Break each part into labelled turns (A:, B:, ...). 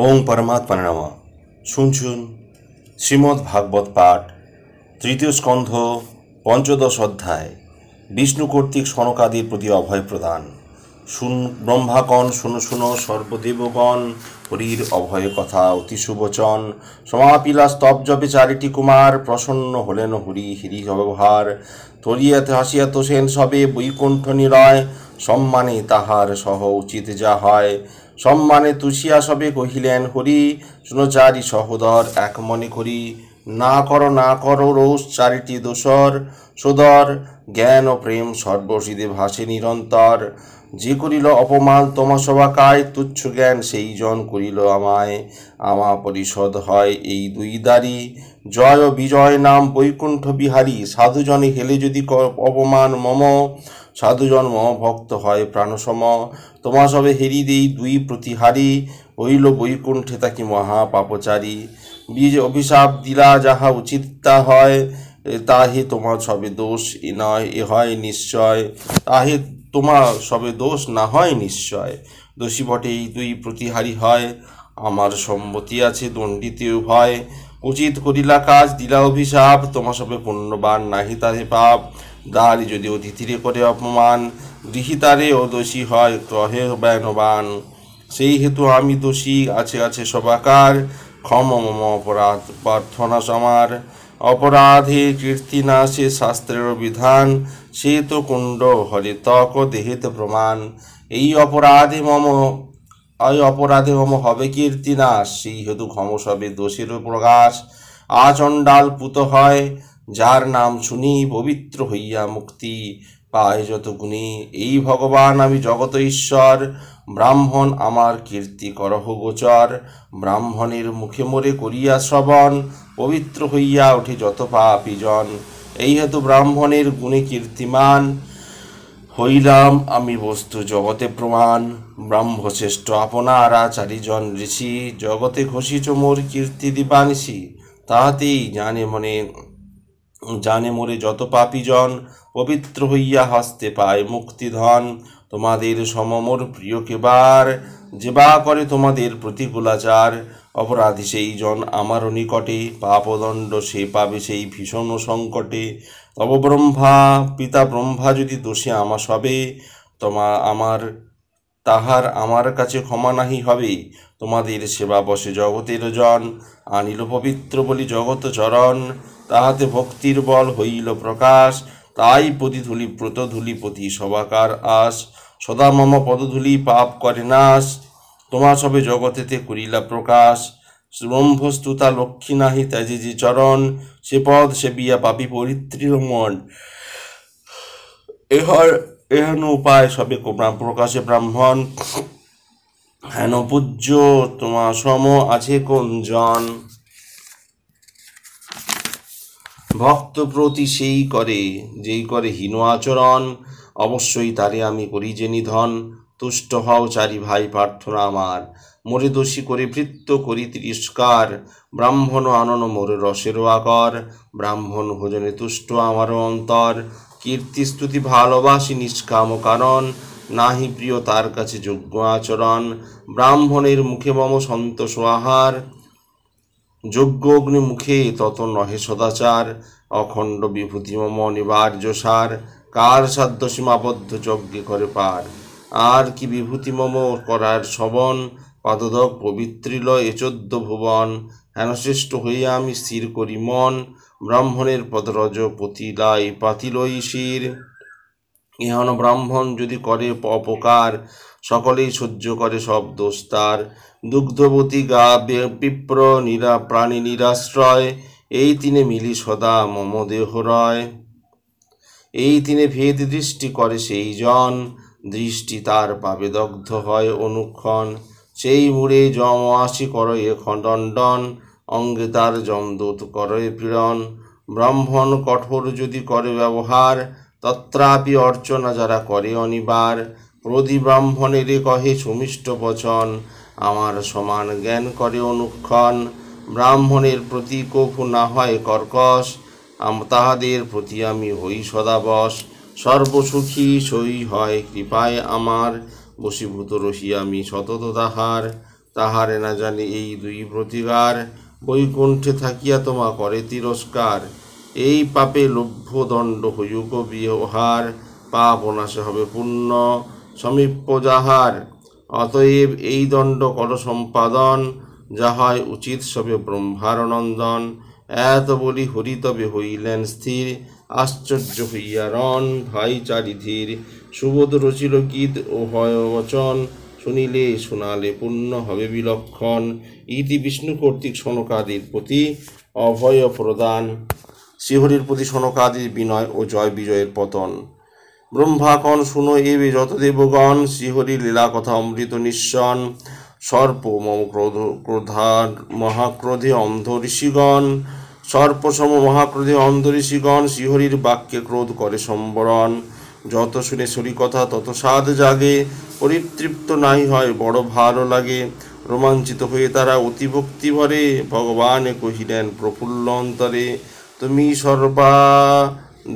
A: ওং পরমাত্মা নম শুনছুন শ্রীমদ্ ভাগবত পাঠ তৃতীয় স্কন্ধ পঞ্চদশ অধ্যায় বিষ্ণু কর্তৃক সনকাদির প্রতি অভয় প্রদান শুন ব্রহ্মাকণ শুনো শুনো সর্বদেবগণ হরির অভয় কথা অতি শুভচন সমাপিলা জপে চারিটি কুমার প্রসন্ন হলেন হরি হিরি ব্যবহার তরিয়াতে হাসিয়া সেন সবে বৈকুণ্ঠ নিরয় সম্মানে তাহার সহ উচিত যা হয় সম্মানে তুষিয়া সবে কহিলেন হরি শুনচারি সহোদর এক মনে করি না করো না করো রোষ চারিটি দোসর সোদর জ্ঞান ও প্রেম সর্বসিদে ভাসে নিরন্তর যে করিল অপমান তোমা সবাকায় তুচ্ছ জ্ঞান সেই জন করিল আমায় আমা পরিষদ হয় এই দুই দারি জয় ও বিজয় নাম বৈকুণ্ঠ বিহারী সাধুজনে হেলে যদি অপমান মম সাধুজন মম ভক্ত হয় প্রাণসম তোমা সবে হেরি দেই দুই প্রতিহারী হইল বৈকুণ্ঠে তাকি মহা পাপচারী বীজ অভিশাপ দিলা যাহা উচিত তা হয় তাহে তোমার সবে দোষ এ নয় এ হয় নিশ্চয় তাহে তোমার সবে দোষ না হয় নিশ্চয় দোষী বটে এই দুই প্রতিহারী হয় আমার সম্মতি আছে দণ্ডিতেও ভয় উচিত করিলা কাজ দিলা অভিশাপ তোমার সবে পুণ্যবান নাহি তাহে পাপ দ্বার যদি অতিথিরে করে অপমান গৃহীতারে দোষী হয় ক্রহে বেনবান সেই হেতু আমি দোষী আছে আছে সবাকার ক্ষম মম অপরাধ প্রার্থনা সমার অপরাধে কীর্তি সে শাস্ত্রের বিধান সে তো কুণ্ড হরে তক দেহেত প্রমাণ এই অপরাধে মম এই অপরাধে মম হবে না সেই হেতু ক্ষম সবে দোষের প্রকাশ আচণ্ডাল পুত হয় যার নাম শুনি পবিত্র হইয়া মুক্তি পায় যত গুণী এই ভগবান আমি জগত ঈশ্বর ব্রাহ্মণ আমার কীর্তি করহ গোচর ব্রাহ্মণের মুখে মরে করিয়া শ্রবণ পবিত্র হইয়া উঠে যত পাপিজন এই হেতু ব্রাহ্মণের গুণে কীর্তিমান হইলাম আমি বস্তু জগতে প্রমাণ ব্রহ্মশ্রেষ্ঠ আপনারা চারিজন ঋষি জগতে ঘোষিত মোর কীর্তি দিবানিসি তাহাতেই জানে মনে জানে মোরে যত পাপীজন পবিত্র হইয়া হাসতে পায় মুক্তিধন তোমাদের সমমর প্রিয় কেবার বা করে তোমাদের প্রতিকূলাচার অপরাধী সেই জন আমারও নিকটে পাপদণ্ড সে পাবে সেই ভীষণ সংকটে তব ব্রহ্মা পিতা ব্রহ্মা যদি দোষে আমার সবে তোমা আমার তাহার আমার কাছে ক্ষমা নাহি হবে তোমাদের সেবা বসে জগতের জন আনিল পবিত্র বলি জগত চরণ তাহাতে ভক্তির বল হইল প্রকাশ তাই পতিধুলি প্রতধুলি পতি সবাকার আস সদা মম পদধুলি পাপ করে নাশ তোমা সবে জগতেতে করিলা প্রকাশ ব্রহ্মস্তুতা লক্ষ্মী নাহি ত্যাজি যে চরণ সে পদ সে বিয়া পাপি পরিত্রীর মন এহর এহেন উপায় সবে প্রকাশে ব্রাহ্মণ হেন পূজ্য তোমা সম আছে কোন জন ভক্ত প্রতি সেই করে যেই করে হীন আচরণ অবশ্যই তারে আমি করি যে নিধন তুষ্ট হও চারি ভাই প্রার্থনা আমার মোরে দোষী করে ভৃত্য করি তিরস্কার ব্রাহ্মণ আনন মোরে রসেরও আকর ব্রাহ্মণ ভোজনে তুষ্ট আমারও অন্তর কীর্তি স্তুতি ভালোবাসি নিষ্কাম কারণ নাহি প্রিয় তার কাছে যোগ্য আচরণ ব্রাহ্মণের মুখে মম সন্তোষ আহার যোগ্য অগ্নিমুখে তত নহে সদাচার অখণ্ড বিভূতিমম অনিবার্য সার কার সাধ্য সীমাবদ্ধ যজ্ঞে করে পার আর কি বিভূতিমম করার শ্রবণ পাদদক পবিত্রিল এ চোদ্দ ভুবন হেনশ্রেষ্ঠ হইয়া আমি স্থির করি মন ব্রাহ্মণের পদরজ পতিলাই পাতিলই শির ইহন ব্রাহ্মণ যদি করে অপকার সকলেই সহ্য করে সব দোষ তার দুগ্ধবতী গা বিপ্র নিরা প্রাণী নিরাশ্রয় এই তিনে মিলি সদা মম দেহ রয় এই তিনে ভেদ দৃষ্টি করে সেই জন দৃষ্টি তার পাবে দগ্ধ হয় অনুক্ষণ সেই মুড়ে যম আসি করে খণ্ডন অঙ্গে তার যমদূত করে পীড়ন ব্রাহ্মণ কঠোর যদি করে ব্যবহার তত্রাপি অর্চনা যারা করে অনিবার প্রদিব্রাহ্মণেরে কহে সুমিষ্ট বচন আমার সমান জ্ঞান করে অনুক্ষণ ব্রাহ্মণের প্রতি কফু না হয় কর্কশ তাহাদের প্রতি আমি হই সদাবশ সর্বসুখী সই হয় কৃপায় আমার বসীভূত রহি আমি সতত তাহার তাহারে না জানি এই দুই প্রতিকার বৈকুণ্ঠে থাকিয়া তোমা করে তিরস্কার এই পাপে লভ্যদণ্ড হইব বিহার পাপ অনাশে হবে পুণ্য সমীপ যাহার অতএব এই দণ্ড কর সম্পাদন যা হয় উচিত সবে ব্রহ্মারনন্দন এত বলি হরি তবে হইলেন স্থির আশ্চর্য হইয়া রণ ভাই চারিধীর সুবোধ রচিল গীত ও হয় বচন শুনিলে শোনালে পূর্ণ হবে বিলক্ষণ ইতি বিষ্ণু কর্তৃক সনকাদির প্রতি অভয় প্রদান শ্রীহরির প্রতি সনকাদি বিনয় ও জয় বিজয়ের পতন ব্রহ্মাকণ শুনো এবে যত দেবগণ শ্রীহরি লীলা কথা অমৃত নিঃসন সর্প মম ক্রোধ ক্রোধার মহাক্রোধে অন্ধ ঋষিগণ সর্পসম মহাক্রোধে অন্ধ ঋষিগণ শ্রীহরির বাক্যে ক্রোধ করে সম্বরণ যত শুনে শরী কথা তত স্বাদ জাগে পরিতৃপ্ত নাই হয় বড় ভালো লাগে রোমাঞ্চিত হয়ে তারা অতিভক্তি ভরে ভগবানে কহিলেন প্রফুল্ল অন্তরে তুমি সর্বা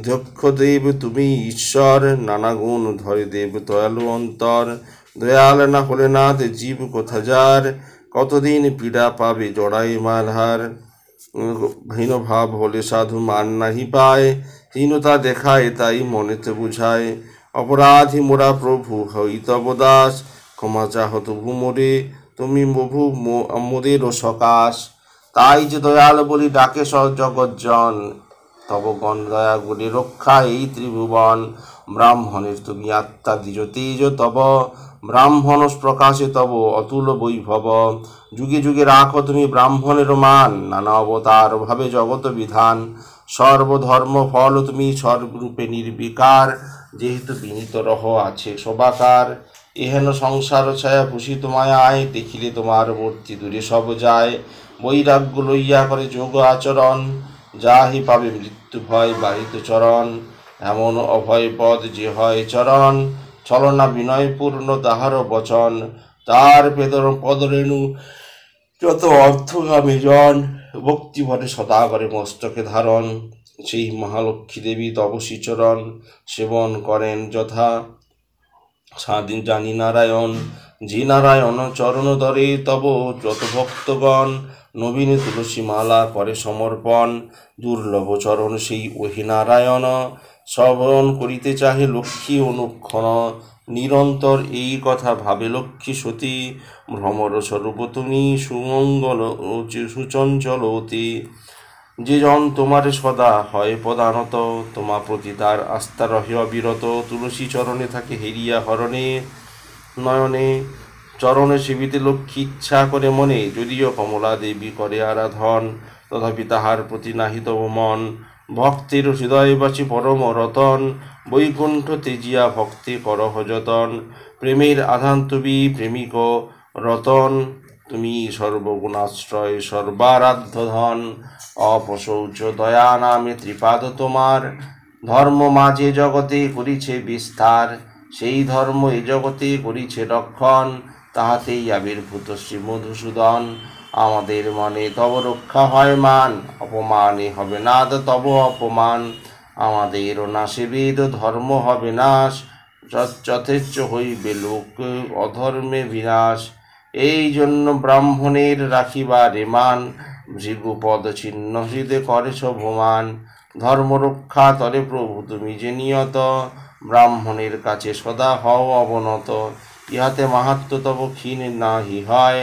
A: দক্ষ দেব তুমি ঈশ্বর নানা গুণ ধরে দেব দয়ালু অন্তর দয়াল না হলে না জীব কোথা যার কতদিন পীড়া পাবে জড়াই মালহার হীন ভাব হলে সাধু মান নাহি পায় হীনতা দেখায় তাই মনেতে বুঝায় অপরাধী মোরা প্রভু হইতব দাস ক্ষমা চাহ তবু মোরে তুমি প্রভু মোদের সকাশ তাই যে দয়াল বলি ডাকে জগজ্জন তব গণ দয়া গুলি রক্ষা এই ত্রিভুবন ব্রাহ্মণের তুমি আত্মা তেজ তব ব্রাহ্মণ প্রকাশে তব অতুল বৈভব যুগে যুগে রাখো তুমি ব্রাহ্মণের মান নানা অবতার ভাবে জগত বিধান সর্বধর্ম ফল তুমি সর্বরূপে নির্বিকার যেহেতু বিনীত রহ আছে শোভাকার এহেন সংসার ছায়া ভূষিত আয় দেখিলে তোমার বর্তি দূরে সব যায় বৈরাগ্য লইয়া করে যোগ আচরণ যা পাবে মৃত্যু ভয় বাহিত চরণ এমন অভয় পদ যে হয় চরণ ছলনা বিনয়পূর্ণ তাহার বচন তার পেদর পদরেণু যত অর্থগামী জন ভরে সদা করে মস্তকে ধারণ সেই মহালক্ষ্মী দেবী চরণ সেবন করেন যথা স্বাধীন জানি নারায়ণ জি নারায়ণ চরণ ধরে তব যত ভক্তগণ নবীন তুলসী মালা করে সমর্পণ দুর্লভ চরণ সেই ওহি নারায়ণ শ্রবণ করিতে চাহে লক্ষ্মী অনুক্ষণ নিরন্তর এই কথা ভাবে লক্ষ্মী সতী ভ্রমর স্বরূপ তুমি সুমঙ্গল সুচঞ্চল অতি যে জন তোমার সদা হয় প্রধানত তোমার প্রতি তার আস্থা রহে অবিরত তুলসী চরণে থাকে হেরিয়া হরণে নয়নে চরণে শিবিতে লক্ষ্মী ইচ্ছা করে মনে যদিও কমলা দেবী করে আরাধন তথাপি তাহার প্রতি নাহিত মন ভক্তির হৃদয়বাসী পরম রতন বৈকুণ্ঠ তেজিয়া ভক্তি করহযতন প্রেমের আধান তুমি প্রেমিক রতন তুমি সর্বগুণাশ্রয় সর্বারাধ্য ধন অপশৌচ দয়া নামে ত্রিপাদ তোমার ধর্ম মাঝে জগতে করিছে বিস্তার সেই ধর্ম এ জগতে করিছে রক্ষণ তাহাতেই আবির্ভূত শ্রী মধুসূদন আমাদের মনে তব রক্ষা হয় মান অপমানে হবে না তব অপমান আমাদের নাশে ধর্ম হবে নাশ যথেচ্ছ হইবে লোক অধর্মে বিনাশ এই জন্য ব্রাহ্মণের রাখিবা মান ভৃগুপদ ছিন্ন হৃদে করে ধর্ম ধর্মরক্ষা তরে প্রভু তুমি যে নিয়ত ব্রাহ্মণের কাছে সদা হও অবনত ইহাতে মাহাত্ম তব ক্ষীণ হি হয়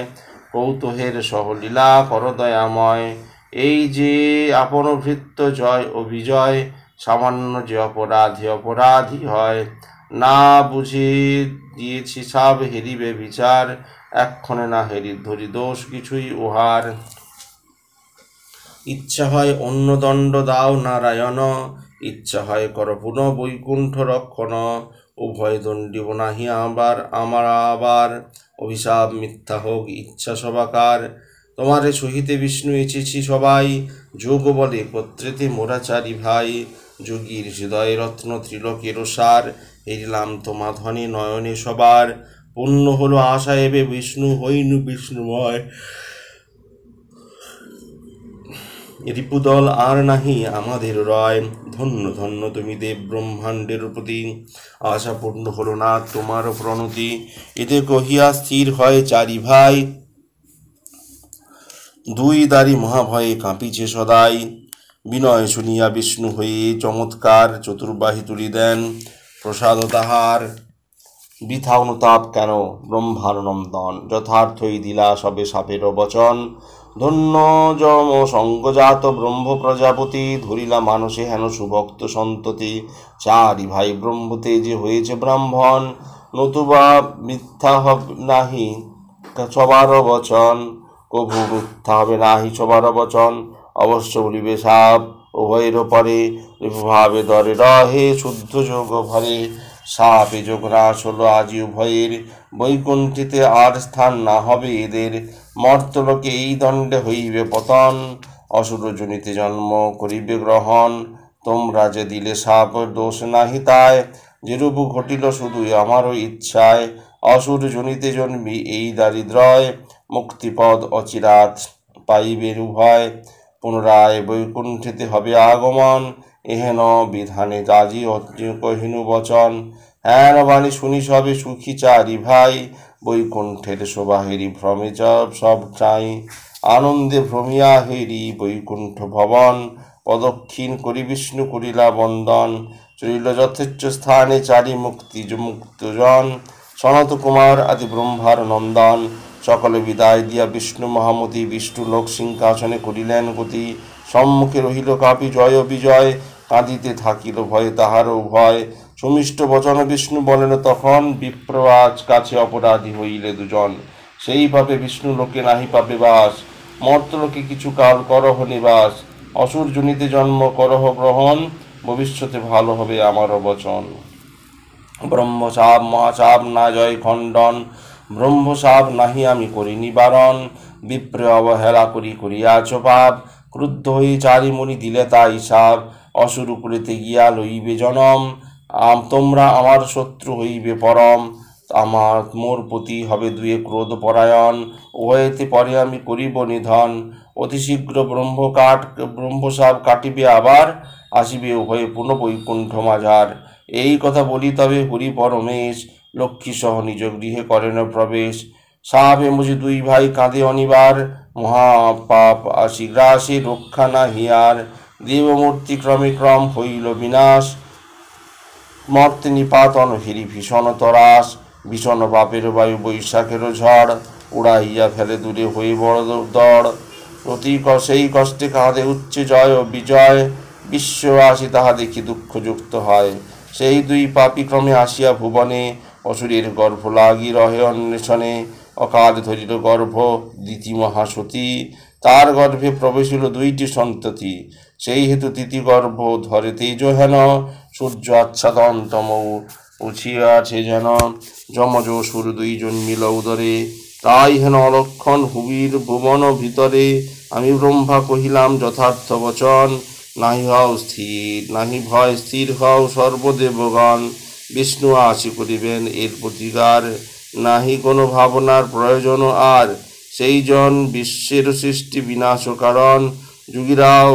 A: কৌতহের সহলীলা করদয়াময় এই যে আপনভৃত্য জয় ও বিজয় সামান্য যে অপরাধী অপরাধী হয় না বুঝে দিয়েছি সাব হেরিবে বিচার এক্ষণে না হেরি ধরি দোষ কিছুই উহার ইচ্ছা হয় অন্য দণ্ড দাও নারায়ণ ইচ্ছা হয় কর পুনঃ বৈকুণ্ঠ রক্ষণ উভয় দণ্ডিব নাহি আবার আমার আবার অভিশাপ মিথ্যা হোক ইচ্ছা সবাকার তোমারে সহিতে বিষ্ণু এচেছি সবাই যোগ বলে পত্রেতে মোরাচারি ভাই যোগীর হৃদয় রত্ন ত্রিলোকের সার এরিলাম তোমা ধনে নয়নে সবার পূর্ণ হলো আশা এবে বিষ্ণু হইনু বিষ্ণুময় রিপুদল আর নাহি আমাদের রয় ধন্য ধন্য তুমি দেব ব্রহ্মাণ্ডের প্রতি আশাপূর্ণ হল না তোমার প্রণতি এতে কহিয়া স্থির হয় চারি ভাই দুই দাঁড়ি মহাভয়ে কাঁপিছে সদাই বিনয় শুনিয়া বিষ্ণু হয়ে চমৎকার চতুর্বাহী তুলি দেন প্রসাদ তাহার বৃথা অনুতাপ কেন ব্রহ্মানন্দন যথার্থই দিলা সবে সাপের বচন ধন্য যম সঙ্গজাত ব্রহ্ম প্রজাপতি ধরিলা মানুষে হেন সুভক্ত সন্ততি চারি ভাই ব্রহ্মতে যে হয়েছে ব্রাহ্মণ নতুবা মিথ্যা হবে নাহি সবার বচন কভু মিথ্যা হবে নাহি সবার বচন অবশ্য বলিবে সাপ উভয়ের পরে ভাবে দরে রহে শুদ্ধ যোগ ভরে সাপে যোগরাস হলো আজি উভয়ের বৈকুণ্ঠিতে আর স্থান না হবে এদের মর্তলোকে এই দণ্ডে হইবে পতন জনিতে জন্ম করিবে গ্রহণ তোমরা যে দিলে সাপ দোষ নাহি তাই যেরূপ ঘটিল শুধুই আমারও ইচ্ছায় অসুর জনিতে জন্মি এই দারিদ্রয় মুক্তিপদ অচিরাত পাইবের উভয় পুনরায় বৈকুণ্ঠিতে হবে আগমন এহেন বিধানে গাজী কহিনু বচন হ্যান বাণী শুনি সবে সুখী চারি ভাই বৈকুণ্ঠের হেরি ভ্রমে সব চাই আনন্দে ভ্রমিয়া হেরি বৈকুণ্ঠ ভবন পদক্ষিণ করি বিষ্ণু করিলা বন্দন চলিল যথেচ্ছ স্থানে চারি মুক্তি মুক্তজন সনাত কুমার আদি ব্রহ্মার নন্দন সকলে বিদায় দিয়া বিষ্ণু মহামতি বিষ্ণু লোক সিংহাসনে করিলেন গতি সম্মুখে রহিল কাপি জয় বিজয় কাঁদিতে থাকিল ভয়ে তাহারও ভয় সুমিষ্ট বচন বিষ্ণু বলেন তখন বিপ্রয়াজ কাছে অপরাধী হইলে দুজন সেইভাবে বিষ্ণু লোকে নাহি পাবে বাস মর্তলোকে কিছু কাল করহ নিবাস অসুর জনিতে জন্ম করহ গ্রহণ ভবিষ্যতে ভালো হবে আমার বচন ব্রহ্মসাপ মহাসাপ না জয় খণ্ডন ব্রহ্মসাপ নাহি আমি করি নিবারণ বিপ্রে অবহেলা করি করিয়াছ পাপ ক্রুদ্ধ হয়ে চারি মুনি দিলে তা সাপ অসুর উপরেতে গিয়া লইবে জনম তোমরা আমার শত্রু হইবে পরম আমার মোর প্রতি হবে দুয়ে ক্রোধ পরায়ণ উভয়েতে পরে আমি করিব নিধন অতি শীঘ্র ব্রহ্মকাট ব্রহ্মসাপ কাটিবে আবার আসিবে উভয়ে পুনঃ বৈকুণ্ঠ মাঝার এই কথা বলি তবে হরি পরমেশ লক্ষ্মী সহ নিজ গৃহে করেন প্রবেশ সাপে মুজি দুই ভাই কাঁধে অনিবার মহাপাপ আসি গ্রাসে রক্ষা না হিয়ার দেবমূর্তি ক্রমে ক্রম হইল বিনাশ মর্তে নিপাতন হিরি ভীষণ তরাস ভীষণ বাপের বায়ু বৈশাখেরও ঝড় উড়াইয়া ফেলে দূরে হয়ে বড় দড় প্রতি সেই কষ্টে কাঁধে উচ্চে জয় ও বিজয় বিশ্ববাসী তাহা দেখি দুঃখযুক্ত হয় সেই দুই পাপি ক্রমে আসিয়া ভুবনে অসুরের গর্ভ লাগি রহে অন্বেষণে অকাল ধরিল গর্ভ দ্বিতীয় মহাসতী তার গর্ভে প্রবেশিল দুইটি সন্ততি সেই হেতু গর্ভ ধরে তেজ হেন সূর্য আচ্ছাদন তম উছিয়া আছে যেন যমজ সুর দুইজন মিল উদরে তাই হেন অলক্ষণ হুবির ভুবন ভিতরে আমি ব্রহ্মা কহিলাম যথার্থ বচন নাহি হও স্থির নাহি ভয় স্থির হও সর্বদেবগণ বিষ্ণু আসি করিবেন এর প্রতিকার নাহি কোনো ভাবনার প্রয়োজন আর সেই জন বিশ্বের সৃষ্টি বিনাশ কারণ যোগীরাও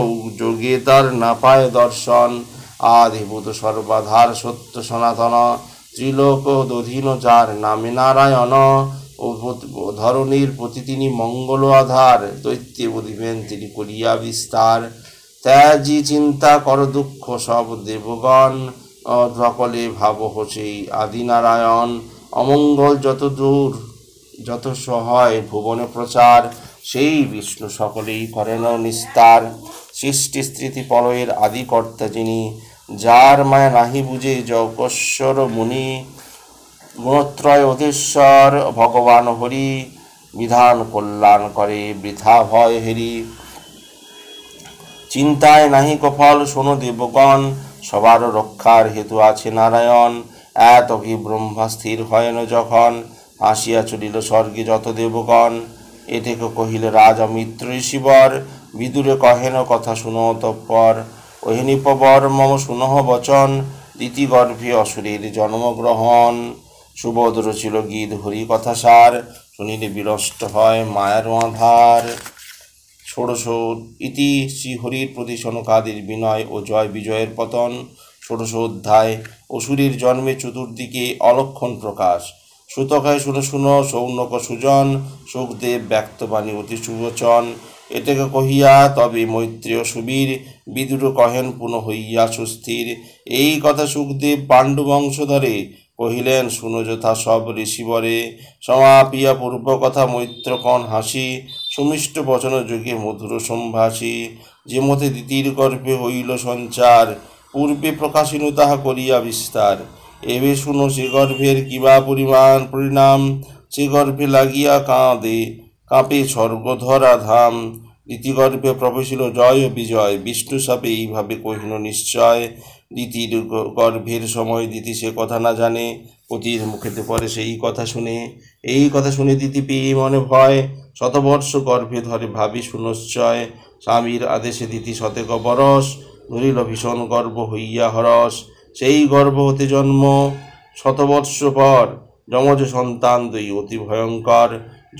A: তার না পায় দর্শন আদিভূত সর্বাধার সত্য সনাতন ত্রিলোক দধীন যার নামে নারায়ণ ও ধরণীর প্রতি তিনি মঙ্গল আধার দৈত্যে বলিবেন তিনি করিয়া বিস্তার ত্যাজি চিন্তা কর দুঃখ সব দেবগণ সকলে ভাব আদি আদিনারায়ণ অমঙ্গল যত দূর যত সহায় ভুবনে প্রচার সেই বিষ্ণু সকলেই করেন নিস্তার সৃষ্টি স্থিতি প্রলয়ের আদিকর্তা যিনি যার মায়া নাহি বুঝে যজ্ঞশ্বর মুনি গুণত্রয় অধীশ্বর ভগবান হরি বিধান কল্যাণ করে বৃথা ভয় হেরি চিন্তায় নাহি কফল শোনো দেবগণ সবার রক্ষার হেতু আছে নারায়ণ এত কি ব্রহ্মা স্থির হয় যখন আসিয়া চলিল স্বর্গে যত দেবগণ এ থেকে কহিলে রাজা মিত্র শিবর বিদুরে কহেন কথা শুনো তৎপর অহিনীপবর মম শুনহ বচন গর্ভে অসুরের জন্মগ্রহণ সুবোধ ছিল গীত হরি কথা সার শুনিলে বিরষ্ট হয় মায়ার আধার ষোড়শ ইতি শ্রীহরির প্রতি সনকাদের বিনয় ও জয় বিজয়ের পতন ষোড়শ অধ্যায় অসুরের জন্মে চতুর্দিকে অলক্ষণ প্রকাশ সুতকায় শুনে শুনো সৌনক সুজন সুখদেব ব্যক্তবাণী অতি সুবচন এটাকে কহিয়া তবে মৈত্রেয় সুবীর বিদুর কহেন পুনঃ হইয়া সুস্থির এই কথা সুখদেব পাণ্ডু বংশধরে কহিলেন শুনো যথা সব ঋষিবরে সমাপিয়া পূর্ব কথা মৈত্রকণ হাসি সুমিষ্ট বচন যুগে মধুর সম্ভাসি যে মতে দিতির গর্ভে হইল সঞ্চার পূর্বে প্রকাশিনু তাহা করিয়া বিস্তার এবে শুনো শ্রীগর্ভের গর্ভের কিবা পরিমাণ পরিণাম সে গর্ভে লাগিয়া কাঁদে কাঁপে স্বর্গধরা ধাম রীতিগর্ভে প্রবেশিল জয় বিজয় বিষ্ণু সাপে এইভাবে কহিল নিশ্চয় রীতির গর্ভের সময় দিতি সে কথা না জানে পতির মুখেতে পরে সেই কথা শুনে এই কথা শুনে দিতি পেয়ে মনে ভয় শতবর্ষ গর্ভে ধরে ভাবি সুনশ্চয় স্বামীর আদেশে দিতি শতেক বরস ধরিল ভীষণ গর্ব হইয়া হরস সেই গর্ভ হতে জন্ম শতবৎস পর যমজ সন্তান দুই অতি ভয়ঙ্কর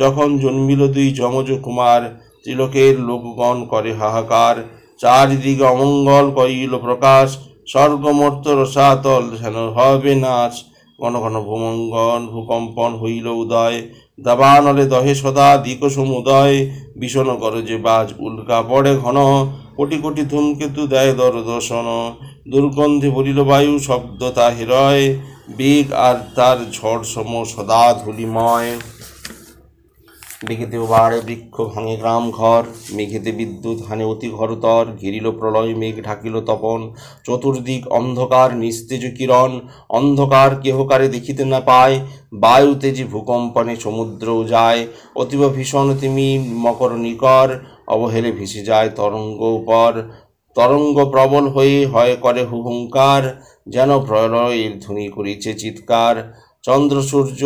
A: যখন জন্মিল দুই যমজ কুমার ত্রিলোকের লোকগণ করে হাহাকার চারিদিকে অমঙ্গল করিল প্রকাশ স্বর্গমর্ত রসাতল যেন হবে নাচ ঘন ঘন ভূমঙ্গন ভূকম্পন হইল উদয় দাবানলে দহে সদা দিক সমুদয় ভীষণ যে বাজ উল্কা পড়ে ঘন কোটি কোটি ধূমকেতু দেয় দরদর্শন দুর্গন্ধে বলিল বায়ু শব্দ তা হৃদয় বেগ আর তার ঝড় সম সদা ধুলিময় মেঘেতে বাড়ে বৃক্ষ ভাঙে গ্রাম ঘর মেঘেতে বিদ্যুৎ হানে অতি ঘরতর ঘিরিল প্রলয় মেঘ ঢাকিল তপন চতুর্দিক অন্ধকার নিস্তেজ কিরণ অন্ধকার কেহকারে দেখিতে না পায় বায়ুতে যে ভূকম্পনে সমুদ্রও যায় অতীব ভীষণ তিমি মকর নিকর অবহেলে ভেসে যায় তরঙ্গ পর তরঙ্গ প্রবল হয়ে হয় করে হুহুঙ্কার যেন প্রলয়ের ধ্বনি করিছে চিৎকার চন্দ্র সূর্য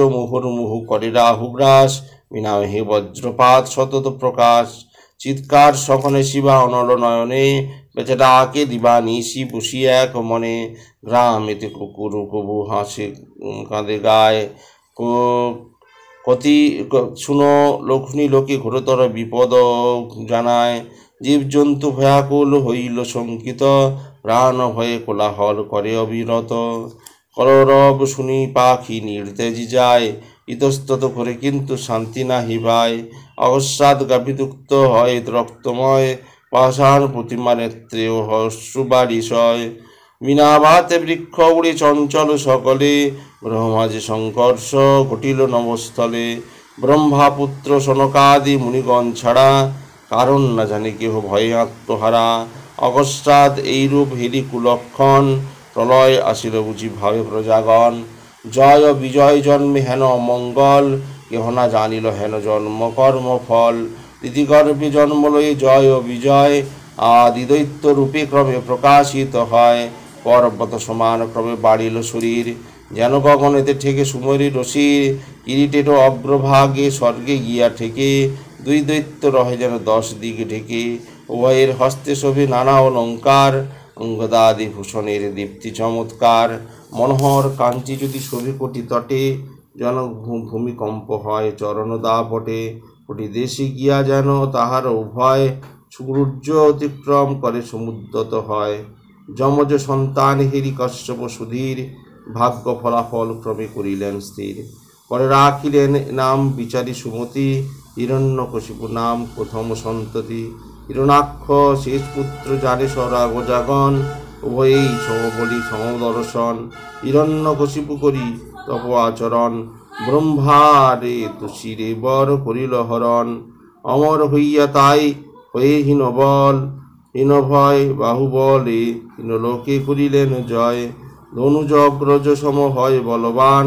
A: মুহু করে রাহুগ্রাস হে বজ্রপাত সতত প্রকাশ চিৎকার সখনে শিবা অনল নয়নে আকে দিবা নিশি বসি এক মনে গ্রাম এতে কুকুর কবু হাসে কাঁদে গায় কতি শুনো লক্ষ্মী লোকে ঘোরতর বিপদ জানায় জীবজন্তু ভয়াকুল হইল শঙ্কিত প্রাণ ভয়ে কোলাহল করে অবিরত কলরব শুনি পাখি নির্তেজি যায় ইতস্তত করে কিন্তু শান্তি নাহি ভাই অবসাদ গাভীযুক্ত হয় রক্তময় পাষাণ প্রতিমা নেত্রে হস্যু বাড়ি সয় মীনাবাতে বৃক্ষ উড়ে চঞ্চল সকলে ব্রহ্মাজি সংকর্ষ ঘটিল নবস্থলে ব্রহ্মাপুত্র সনকাদি মুনিগণ ছাড়া কারণ না জানে কেহ ভয়ে আত্মহারা অগস্তাদ এইরূপ হিরি কুলক্ষণ প্রলয় আসিল বুঝি ভাবে প্রজাগণ জয় বিজয় জন্মে হেন অমঙ্গল কেহ না জানিল হেন জন্ম কর্ম ফল দিদিগর্ভে জন্ম লয়ে জয় ও বিজয় আদিদৈত্য রূপে ক্রমে প্রকাশিত হয় পরব্রত সমান ক্রমে বাড়িল শরীর যেন গগনেতে ঠেকে সুমরি রশির কিরিটের অগ্রভাগে স্বর্গে গিয়া ঠেকে দুই দৈত্য রহে যেন দশ দিকে ঢেকে উভয়ের হস্তে শোভে নানা অলঙ্কার অঙ্গদাদি ভূষণের দীপ্তি চমৎকার মনোহর কাঞ্চি যদি শোভে কোটি তটে যেন ভূমিকম্প হয় চরণদা পটে কোটি দেশে গিয়া যেন তাহার উভয় সূর্য অতিক্রম করে সমুদ্রত হয় যমজ সন্তান হিরি কশ্যপ সুধীর ভাগ্য ফলাফল ক্রমে করিলেন স্থির পরে রাখিলেন নাম বিচারী সুমতি হিরণ্যকশিপু নাম প্রথম সন্ততি হিরণাক্ষ শেষ পুত্র যারে সরাগজাগণ উভয়েই সমবলি সমদর্শন হিরণ্যকশিপু করি তপ আচরণ ব্রহ্মারে তুষিরে বর করিল হরণ অমর হইয়া তাই হয়ে হীনবল হীনভয় বাহুবলে লোকে করিলেন জয় ধনুজ অগ্রজ সম হয় বলবান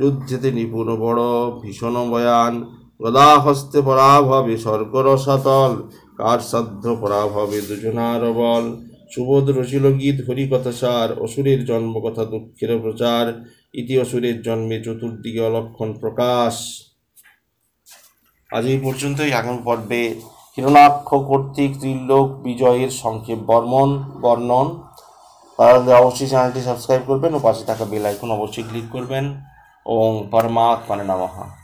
A: যুদ্ধেতে নিপুণ বড় ভীষণ বয়ান গদা হস্তে পরাভবে সর্কর সাতল কার সাধ্য পরাভবে দুজনার বল সুবোধ রচিল গীত হরিকথা সার অসুরের জন্মকথা দুঃখের প্রচার ইতি অসুরের জন্মে চতুর্দিকে অলক্ষণ প্রকাশ আজ এই পর্যন্তই আগামী পর্বে হিরণাক্ষ কর্তৃক ত্রিলোক বিজয়ের সংক্ষেপ বর্মন বর্ণন তাহলে অবশ্যই চ্যানেলটি সাবস্ক্রাইব করবেন ও পাশে থাকা বেল আইকন অবশ্যই ক্লিক করবেন ওং পরমাত্মানে নমহা